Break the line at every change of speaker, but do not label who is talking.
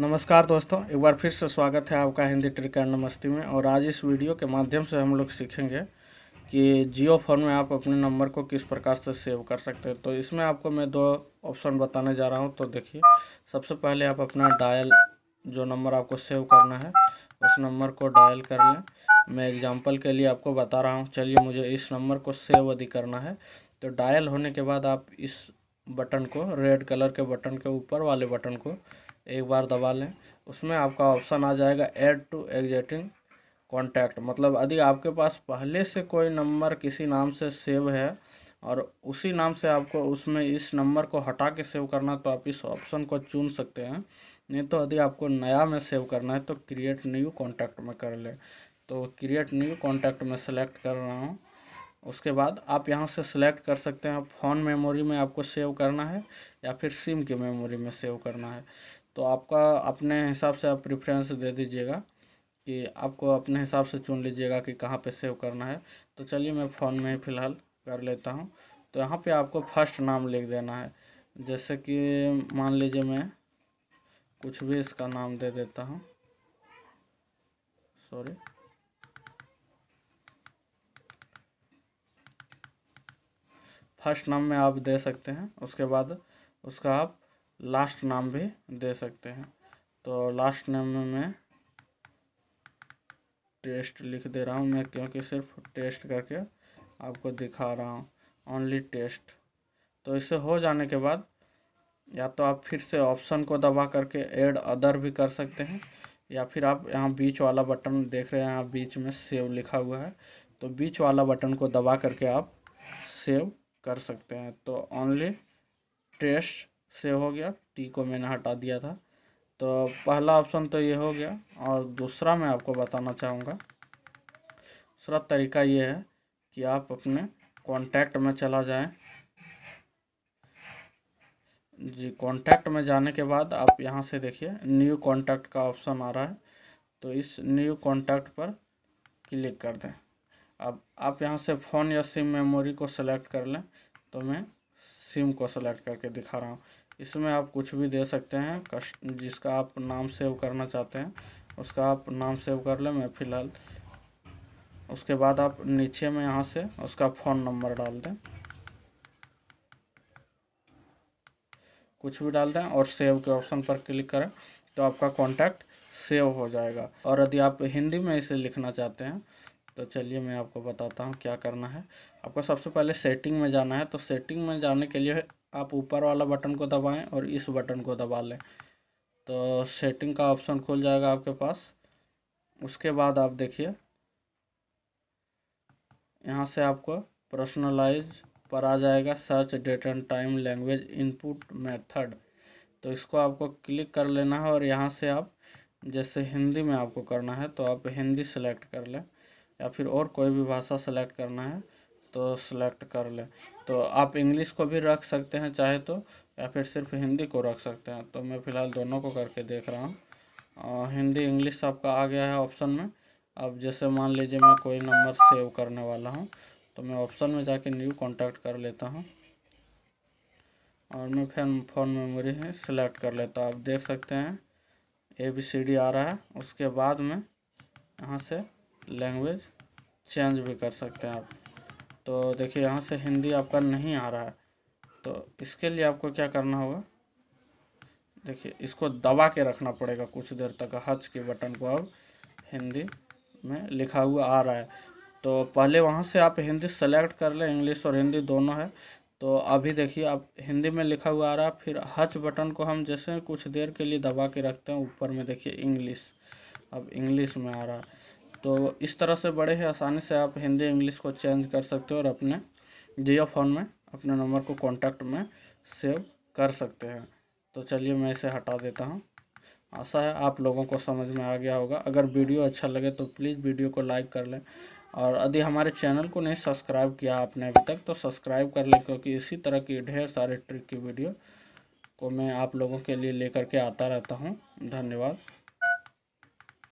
नमस्कार दोस्तों एक बार फिर से स्वागत है आपका हिंदी ट्रिकर नमस्ती में और आज इस वीडियो के माध्यम से हम लोग सीखेंगे कि जियो फोन में आप अपने नंबर को किस प्रकार से सेव कर सकते हैं तो इसमें आपको मैं दो ऑप्शन बताने जा रहा हूं तो देखिए सबसे पहले आप अपना डायल जो नंबर आपको सेव करना है उस नंबर को डायल कर लें मैं एग्जाम्पल के लिए आपको बता रहा हूँ चलिए मुझे इस नंबर को सेव यदि करना है तो डायल होने के बाद आप इस बटन को रेड कलर के बटन के ऊपर वाले बटन को एक बार दबा लें उसमें आपका ऑप्शन आ जाएगा ऐड टू एग्जिटिंग कॉन्टैक्ट मतलब यदि आपके पास पहले से कोई नंबर किसी नाम से सेव है और उसी नाम से आपको उसमें इस नंबर को हटा के सेव करना तो आप इस ऑप्शन को चुन सकते हैं नहीं तो यदि आपको नया में सेव करना है तो क्रिएट न्यू कॉन्टैक्ट में कर लें तो क्रिएट न्यू कॉन्टैक्ट में सेलेक्ट कर रहा हूँ उसके बाद आप यहाँ से सिलेक्ट कर सकते हैं फ़ोन मेमोरी में आपको सेव करना है या फिर सिम की मेमोरी में सेव करना है तो आपका अपने हिसाब से आप प्रिफ्रेंस दे दीजिएगा कि आपको अपने हिसाब से चुन लीजिएगा कि कहाँ पे सेव करना है तो चलिए मैं फ़ोन में ही फ़िलहाल कर लेता हूँ तो यहाँ पे आपको फर्स्ट नाम लिख देना है जैसे कि मान लीजिए मैं कुछ भी इसका नाम दे देता हूँ सॉरी फर्स्ट नाम में आप दे सकते हैं उसके बाद उसका आप लास्ट नाम भी दे सकते हैं तो लास्ट नेम में मैं टेस्ट लिख दे रहा हूँ मैं क्योंकि सिर्फ टेस्ट करके आपको दिखा रहा हूँ ओनली टेस्ट तो इसे हो जाने के बाद या तो आप फिर से ऑप्शन को दबा करके ऐड अदर भी कर सकते हैं या फिर आप यहाँ बीच वाला बटन देख रहे हैं यहाँ बीच में सेव लिखा हुआ है तो बीच वाला बटन को दबा करके आप सेव कर सकते हैं तो ओनली टेस्ट से हो गया टी को मैंने हटा दिया था तो पहला ऑप्शन तो ये हो गया और दूसरा मैं आपको बताना चाहूँगा दूसरा तरीका ये है कि आप अपने कॉन्टैक्ट में चला जाएं जी कॉन्टैक्ट में जाने के बाद आप यहाँ से देखिए न्यू कॉन्टैक्ट का ऑप्शन आ रहा है तो इस न्यू कॉन्टैक्ट पर क्लिक कर दें अब आप यहाँ से फ़ोन या सिम मेमोरी को सेलेक्ट कर लें तो मैं सिम को सेलेक्ट करके दिखा रहा हूँ इसमें आप कुछ भी दे सकते हैं कस्ट जिसका आप नाम सेव करना चाहते हैं उसका आप नाम सेव कर लें मैं फ़िलहाल उसके बाद आप नीचे में यहाँ से उसका फ़ोन नंबर डाल दें कुछ भी डाल दें और सेव के ऑप्शन पर क्लिक करें तो आपका कॉन्टैक्ट सेव हो जाएगा और यदि आप हिंदी में इसे लिखना चाहते हैं तो चलिए मैं आपको बताता हूँ क्या करना है आपको सबसे पहले सेटिंग में जाना है तो सेटिंग में जाने के लिए आप ऊपर वाला बटन को दबाएं और इस बटन को दबा लें तो सेटिंग का ऑप्शन खुल जाएगा आपके पास उसके बाद आप देखिए यहाँ से आपको पर्सनलाइज पर आ जाएगा search date and time language input method तो इसको आपको क्लिक कर लेना है और यहाँ से आप जैसे हिंदी में आपको करना है तो आप हिंदी सेलेक्ट कर लें या फिर और कोई भी भाषा सेलेक्ट करना है तो सेलेक्ट कर लें तो आप इंग्लिश को भी रख सकते हैं चाहे तो या फिर सिर्फ हिंदी को रख सकते हैं तो मैं फ़िलहाल दोनों को करके देख रहा हूँ हिंदी इंग्लिश आपका आ गया है ऑप्शन में अब जैसे मान लीजिए मैं कोई नंबर सेव करने वाला हूँ तो मैं ऑप्शन में जाके न्यू कॉन्टैक्ट कर लेता हूँ और मैं फिर फ़ोन मेमोरी है सिलेक्ट कर लेता हूँ आप देख सकते हैं ए बी सी डी आ रहा है उसके बाद में यहाँ से लैंग्वेज चेंज भी कर सकते हैं आप तो देखिए यहाँ से हिंदी आपका नहीं आ रहा है तो इसके लिए आपको क्या करना होगा देखिए इसको दबा के रखना पड़ेगा कुछ देर तक हच के बटन को अब हिंदी में लिखा हुआ आ रहा है तो पहले वहाँ से आप हिंदी सेलेक्ट कर लें इंग्लिश और हिंदी दोनों है तो अभी देखिए आप हिंदी में लिखा हुआ आ रहा है फिर हच बटन को हम जैसे कुछ देर के लिए दबा के रखते हैं ऊपर में देखिए इंग्लिश अब इंग्लिश में आ रहा है तो इस तरह से बड़े ही आसानी से आप हिंदी इंग्लिश को चेंज कर सकते हो और अपने जियो फोन में अपने नंबर को कॉन्टैक्ट में सेव कर सकते हैं तो चलिए मैं इसे हटा देता हूँ आशा है आप लोगों को समझ में आ गया होगा अगर वीडियो अच्छा लगे तो प्लीज़ वीडियो को लाइक कर लें और यदि हमारे चैनल को नहीं सब्सक्राइब किया आपने अभी तक तो सब्सक्राइब कर लें क्योंकि इसी तरह की ढेर सारे ट्रिक की वीडियो को मैं आप लोगों के लिए लेकर के आता रहता हूँ धन्यवाद